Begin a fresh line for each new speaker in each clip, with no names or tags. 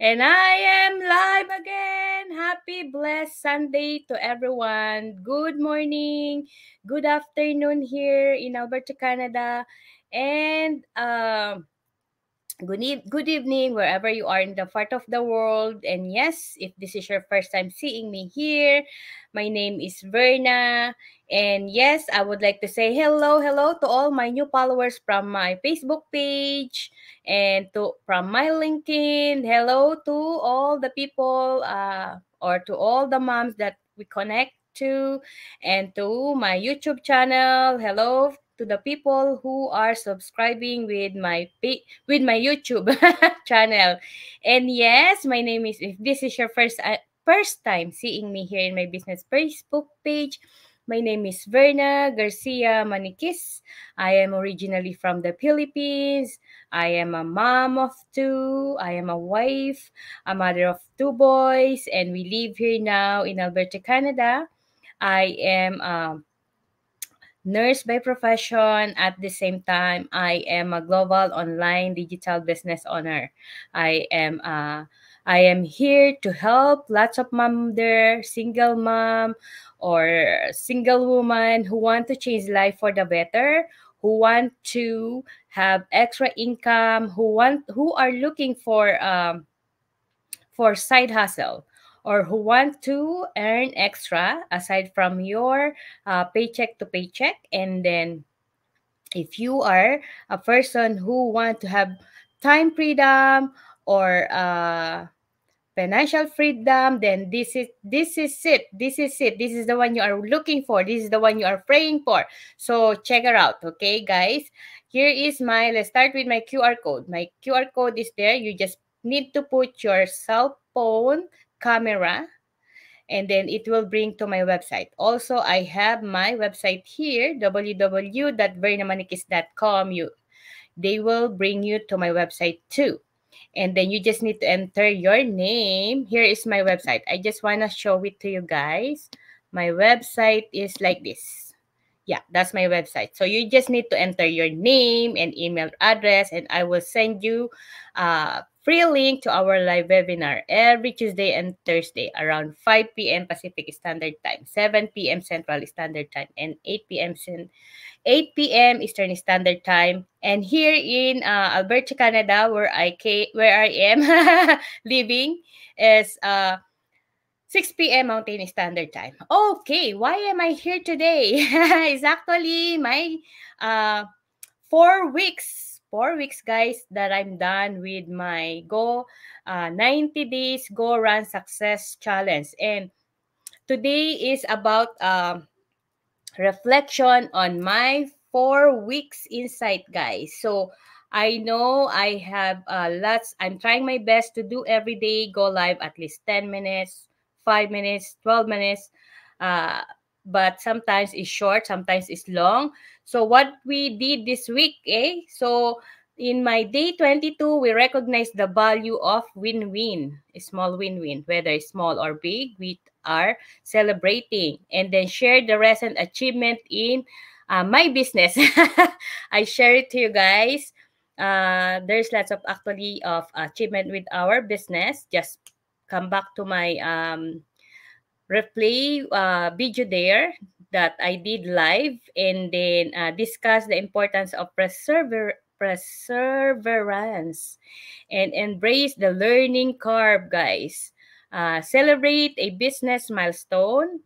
And I am live again. Happy blessed Sunday to everyone. Good morning, good afternoon here in Alberta, Canada. And um uh, Good, e- good evening, wherever you are in the part of the world. And yes, if this is your first time seeing me here, my name is Verna. And yes, I would like to say hello, hello to all my new followers from my Facebook page and to from my LinkedIn. Hello to all the people uh, or to all the moms that we connect to and to my YouTube channel. Hello to the people who are subscribing with my with my YouTube channel. And yes, my name is if this is your first uh, first time seeing me here in my business Facebook page, my name is Verna Garcia Maniquis. I am originally from the Philippines. I am a mom of two. I am a wife, a mother of two boys, and we live here now in Alberta, Canada. I am a um, nurse by profession. At the same time, I am a global online digital business owner. I am uh, I am here to help lots of mom there, single mom or single woman who want to change life for the better, who want to have extra income, who want who are looking for um, for side hustle or who want to earn extra aside from your uh, paycheck to paycheck and then if you are a person who want to have time freedom or uh, financial freedom then this is this is it this is it this is the one you are looking for this is the one you are praying for so check it out okay guys here is my let's start with my qr code my qr code is there you just need to put your cell phone camera and then it will bring to my website. Also, I have my website here, www.vernamanikis.com. You, they will bring you to my website too. And then you just need to enter your name. Here is my website. I just want to show it to you guys. My website is like this. Yeah, that's my website. So you just need to enter your name and email address, and I will send you uh, free link to our live webinar every Tuesday and Thursday around 5 p.m. Pacific Standard Time, 7 p.m. Central Standard Time, and 8 p.m. 8 p.m. Eastern Standard Time. And here in uh, Alberta, Canada, where I ca- where I am living, is uh, 6 p.m. Mountain Standard Time. Okay, why am I here today? it's actually my uh, four weeks four weeks, guys, that I'm done with my Go uh, 90 Days Go Run Success Challenge. And today is about uh, reflection on my four weeks insight, guys. So I know I have uh, lots. I'm trying my best to do every day, go live at least 10 minutes, 5 minutes, 12 minutes. Uh, but sometimes it's short, sometimes it's long. So what we did this week, eh? So in my day 22, we recognize the value of win-win, a small win-win, whether it's small or big, we are celebrating and then share the recent achievement in uh, my business. I share it to you guys. Uh, there's lots of actually of achievement with our business. Just come back to my um, replay uh, video there that I did live and then uh, discuss the importance of preserver perseverance and embrace the learning curve, guys. Uh, celebrate a business milestone.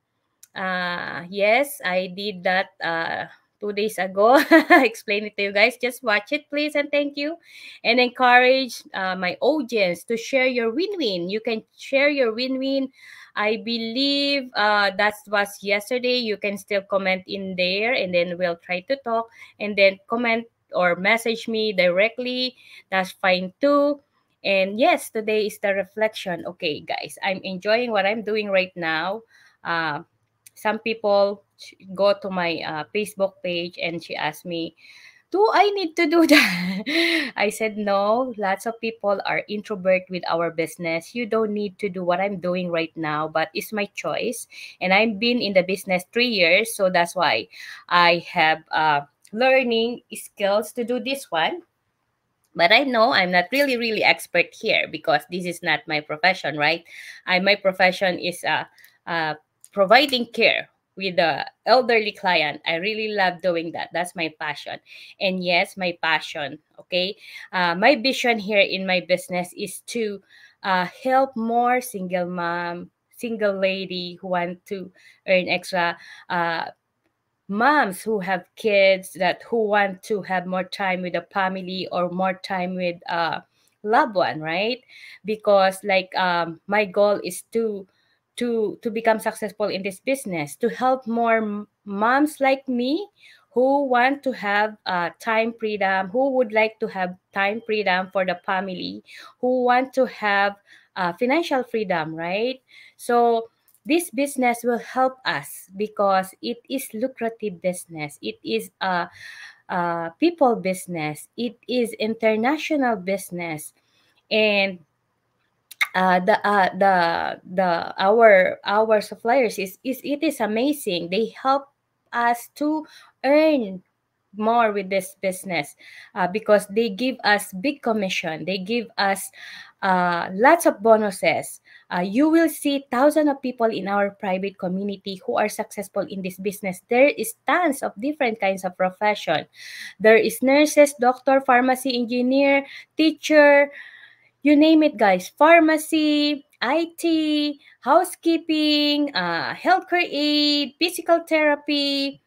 Uh, yes, I did that uh, two days ago. Explain it to you guys. Just watch it, please, and thank you. And encourage uh, my audience to share your win-win. You can share your win-win I believe uh, that was yesterday. You can still comment in there and then we'll try to talk and then comment or message me directly. That's fine too. And yes, today is the reflection. Okay, guys, I'm enjoying what I'm doing right now. Uh, some people go to my uh, Facebook page and she asked me, do I need to do that? I said, no, lots of people are introvert with our business. You don't need to do what I'm doing right now, but it's my choice. And I've been in the business three years, so that's why I have uh, learning skills to do this one. But I know I'm not really, really expert here because this is not my profession, right? I, my profession is uh, uh, providing care with the elderly client. I really love doing that. That's my passion. And yes, my passion. Okay. Uh, my vision here in my business is to uh, help more single mom, single lady who want to earn extra. Uh, moms who have kids that who want to have more time with the family or more time with a uh, loved one right because like um my goal is to to to become successful in this business to help more moms like me who want to have uh, time freedom who would like to have time freedom for the family who want to have uh, financial freedom right so this business will help us because it is lucrative business it is a, a people business it is international business and uh, the uh, the the our our suppliers is, is it is amazing they help us to earn more with this business uh, because they give us big commission they give us uh, lots of bonuses uh, you will see thousands of people in our private community who are successful in this business there is tons of different kinds of profession there is nurses doctor pharmacy engineer teacher you name it, guys. Pharmacy, IT, housekeeping, uh, healthcare aid, physical therapy,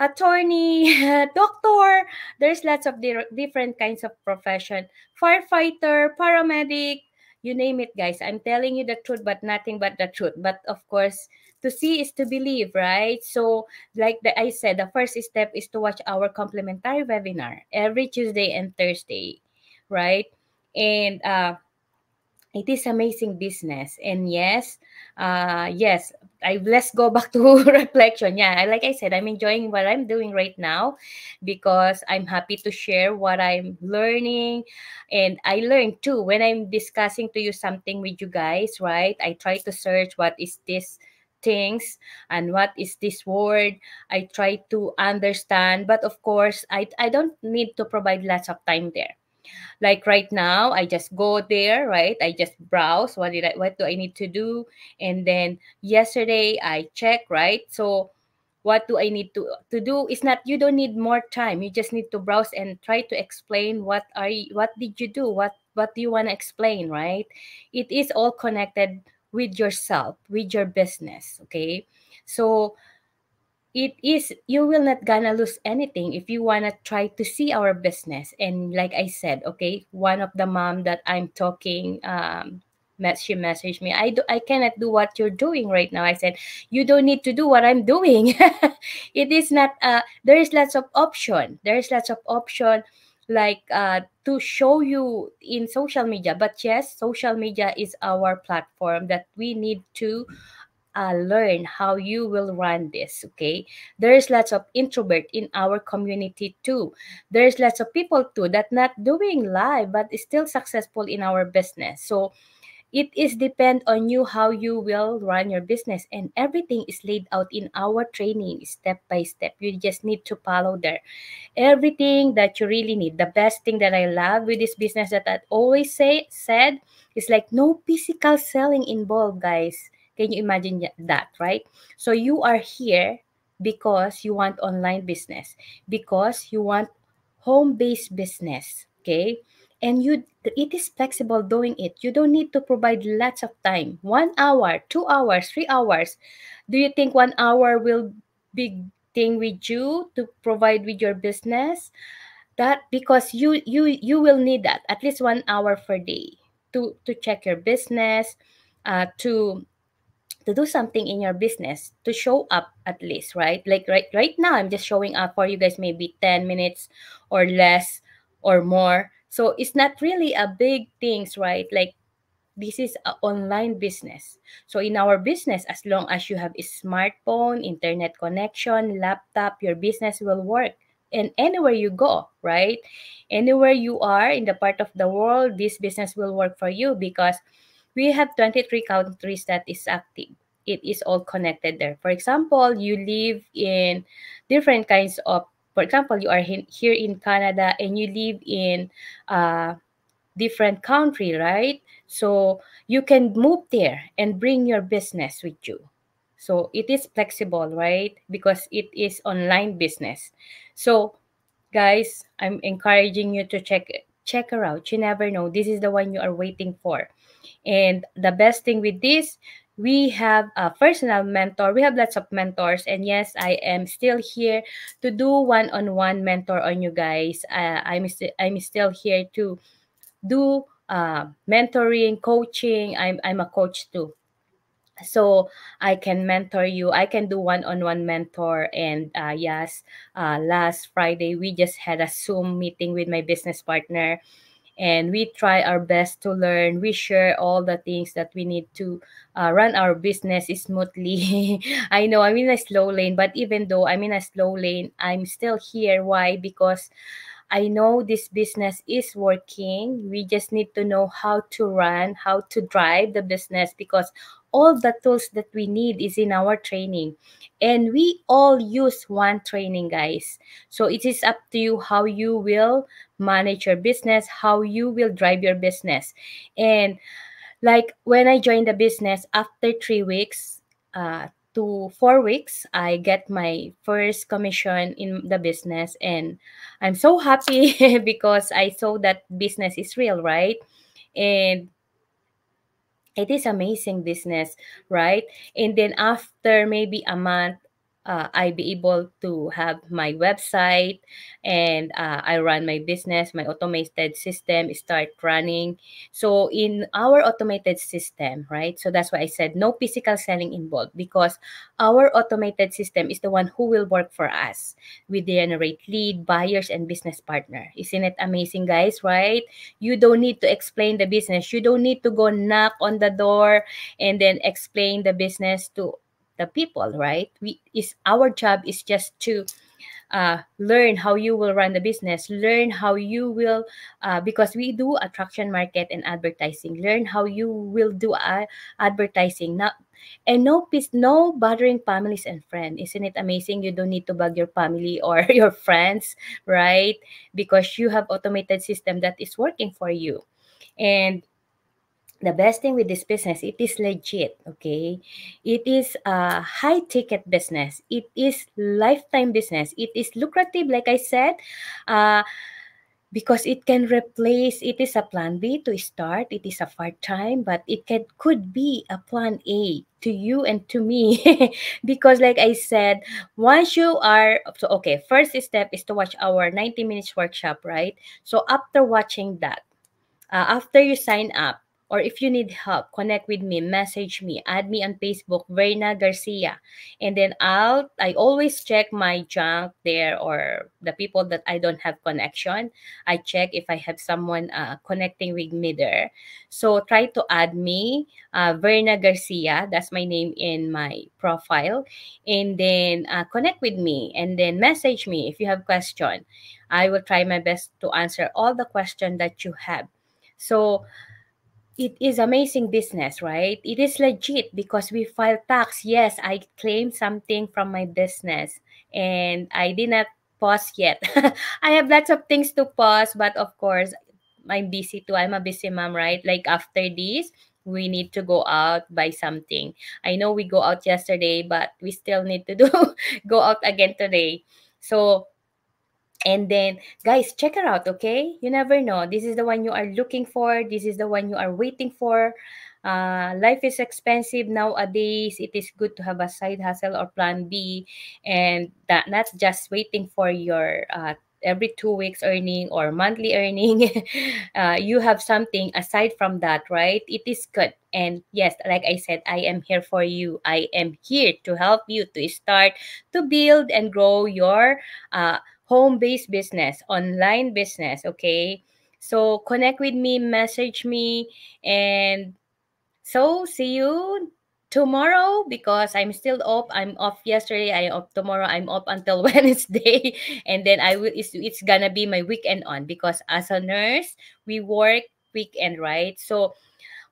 attorney, doctor. There's lots of di different kinds of profession. Firefighter, paramedic, you name it, guys. I'm telling you the truth, but nothing but the truth. But of course, to see is to believe, right? So, like the, I said, the first step is to watch our complimentary webinar every Tuesday and Thursday, right? and uh, it is amazing business and yes uh yes i let's go back to reflection yeah like i said i'm enjoying what i'm doing right now because i'm happy to share what i'm learning and i learn too when i'm discussing to you something with you guys right i try to search what is this things and what is this word i try to understand but of course i i don't need to provide lots of time there like right now i just go there right i just browse what did i what do i need to do and then yesterday i check right so what do i need to to do is not you don't need more time you just need to browse and try to explain what are you, what did you do what what do you want to explain right it is all connected with yourself with your business okay so it is you will not gonna lose anything if you wanna try to see our business and like i said okay one of the mom that i'm talking um she messaged me i do i cannot do what you're doing right now i said you don't need to do what i'm doing it is not uh there is lots of option there is lots of option like uh, to show you in social media but yes social media is our platform that we need to uh, learn how you will run this okay there's lots of introvert in our community too there's lots of people too that not doing live but is still successful in our business so it is depend on you how you will run your business and everything is laid out in our training step by step you just need to follow there everything that you really need the best thing that i love with this business that i always say said is like no physical selling involved guys can you imagine that, right? So you are here because you want online business, because you want home-based business, okay? And you it is flexible doing it. You don't need to provide lots of time. One hour, two hours, three hours. Do you think one hour will be thing with you to provide with your business? That because you you you will need that at least one hour per day to to check your business, uh, to to do something in your business to show up at least right like right right now i'm just showing up for you guys maybe 10 minutes or less or more so it's not really a big things right like this is an online business so in our business as long as you have a smartphone internet connection laptop your business will work and anywhere you go right anywhere you are in the part of the world this business will work for you because we have 23 countries that is active it is all connected there for example you live in different kinds of for example you are here in canada and you live in a uh, different country right so you can move there and bring your business with you so it is flexible right because it is online business so guys i'm encouraging you to check check her out you never know this is the one you are waiting for and the best thing with this, we have a personal mentor. We have lots of mentors. And yes, I am still here to do one-on-one mentor on you guys. Uh, I'm, i st I'm still here to do uh, mentoring, coaching. I'm, I'm a coach too. So I can mentor you. I can do one-on-one mentor. And uh, yes, uh, last Friday, we just had a Zoom meeting with my business partner and we try our best to learn we share all the things that we need to uh, run our business smoothly i know i'm in a slow lane but even though i'm in a slow lane i'm still here why because I know this business is working. We just need to know how to run, how to drive the business because all the tools that we need is in our training. And we all use one training, guys. So it is up to you how you will manage your business, how you will drive your business. And like when I joined the business after three weeks, uh, to four weeks, I get my first commission in the business. And I'm so happy because I saw that business is real, right? And it is amazing business, right? And then after maybe a month, uh, I be able to have my website and uh, I run my business, my automated system start running. So in our automated system, right? So that's why I said no physical selling involved because our automated system is the one who will work for us. We generate lead buyers and business partner. Isn't it amazing, guys? Right? You don't need to explain the business. You don't need to go knock on the door and then explain the business to the people right we is our job is just to uh, learn how you will run the business learn how you will uh, because we do attraction market and advertising learn how you will do uh, advertising not and no peace no bothering families and friends isn't it amazing you don't need to bug your family or your friends right because you have automated system that is working for you and the best thing with this business it is legit okay it is a high ticket business it is lifetime business it is lucrative like i said uh, because it can replace it is a plan b to start it is a part-time but it can could be a plan a to you and to me because like i said once you are so okay first step is to watch our 90 minutes workshop right so after watching that uh, after you sign up or if you need help, connect with me, message me, add me on Facebook, Verna Garcia. And then I'll I always check my junk there or the people that I don't have connection. I check if I have someone uh, connecting with me there. So try to add me, uh, Verna Garcia. That's my name in my profile. And then uh, connect with me and then message me if you have question. I will try my best to answer all the question that you have. So it is amazing business, right? It is legit because we file tax. Yes, I claimed something from my business and I did not pause yet. I have lots of things to pause, but of course, I'm busy too. I'm a busy mom, right? Like after this, we need to go out buy something. I know we go out yesterday, but we still need to do go out again today. So and then, guys, check her out, okay? You never know. This is the one you are looking for. This is the one you are waiting for. Uh, life is expensive nowadays. It is good to have a side hustle or plan B and that, not just waiting for your uh, every two weeks earning or monthly earning. uh, you have something aside from that, right? It is good. And yes, like I said, I am here for you. I am here to help you to start to build and grow your uh, home-based business, online business, okay? So connect with me, message me, and so see you tomorrow because I'm still up. I'm off yesterday. I up tomorrow. I'm up until Wednesday, and then I will. It's, it's gonna be my weekend on because as a nurse we work weekend, right? So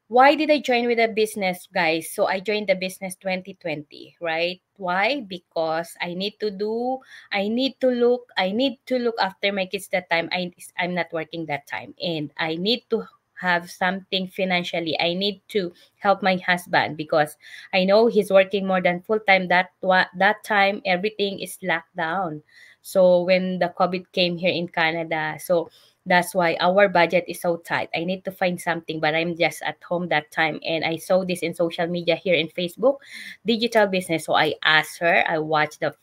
why did I join with a business, guys? So I joined the business 2020, right? Why? Because I need to do, I need to look, I need to look after my kids that time. I, I'm not working that time. And I need to have something financially. I need to help my husband because I know he's working more than full time. That that time everything is locked down. So when the COVID came here in Canada, so That's why our budget is so tight. I need to find something, but I'm just at home that time. And I saw this in social media here in Facebook, digital business. So I asked her, I watched the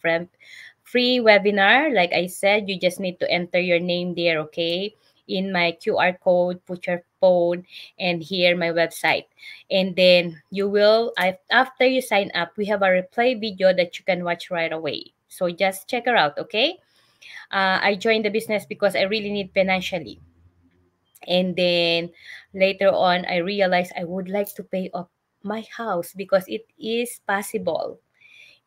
free webinar. Like I said, you just need to enter your name there, okay? In my QR code, put your phone, and here my website. And then you will, after you sign up, we have a replay video that you can watch right away. So just check her out, okay? uh, I joined the business because I really need financially. And then later on, I realized I would like to pay off my house because it is possible.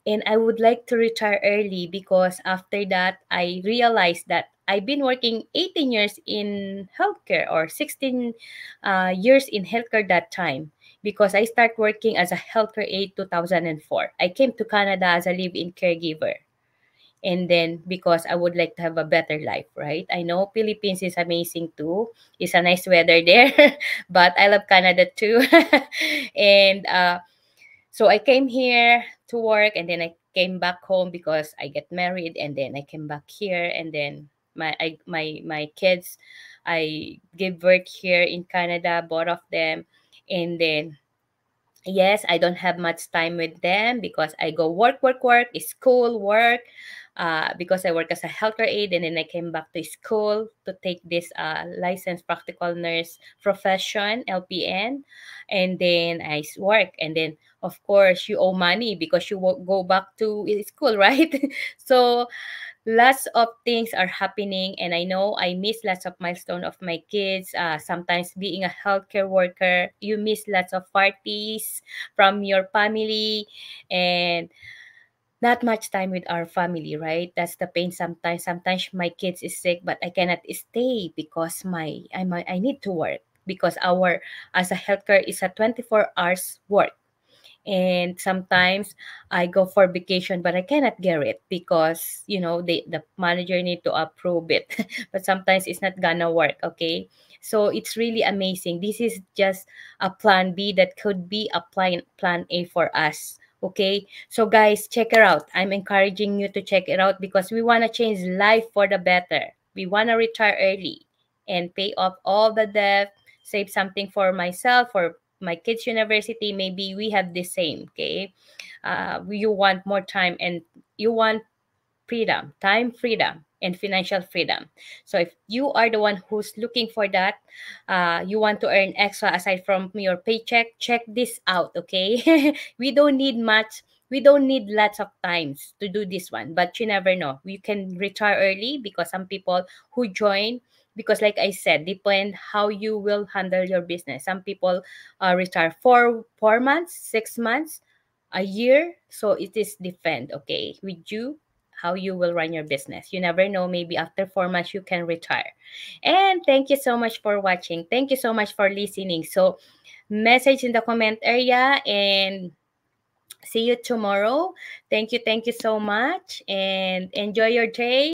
And I would like to retire early because after that, I realized that I've been working 18 years in healthcare or 16 uh, years in healthcare that time because I started working as a healthcare aide 2004. I came to Canada as a live-in caregiver and then because I would like to have a better life, right? I know Philippines is amazing too. It's a nice weather there, but I love Canada too. and uh, so I came here to work and then I came back home because I get married and then I came back here and then my I, my my kids I gave birth here in Canada, both of them, and then yes i don't have much time with them because i go work work work school work uh, because I work as a healthcare aide and then I came back to school to take this uh, licensed practical nurse profession, LPN. And then I work. And then, of course, you owe money because you won't go back to school, right? so lots of things are happening. And I know I miss lots of milestone of my kids. Uh, sometimes being a healthcare worker, you miss lots of parties from your family. And not much time with our family, right? That's the pain sometimes. Sometimes my kids is sick, but I cannot stay because my I my, I need to work because our as a healthcare is a 24 hours work. And sometimes I go for vacation, but I cannot get it because you know the the manager need to approve it. but sometimes it's not gonna work. Okay, so it's really amazing. This is just a plan B that could be a plan plan A for us okay so guys check it out i'm encouraging you to check it out because we want to change life for the better we want to retire early and pay off all the debt save something for myself or my kids university maybe we have the same okay uh, you want more time and you want freedom time freedom and financial freedom. So if you are the one who's looking for that, uh, you want to earn extra aside from your paycheck, check this out, okay? we don't need much. We don't need lots of times to do this one, but you never know. We can retire early because some people who join because like i said depend how you will handle your business some people uh, retire for four months six months a year so it is depend okay with you how you will run your business. You never know, maybe after four months, you can retire. And thank you so much for watching. Thank you so much for listening. So, message in the comment area and see you tomorrow. Thank you. Thank you so much. And enjoy your day.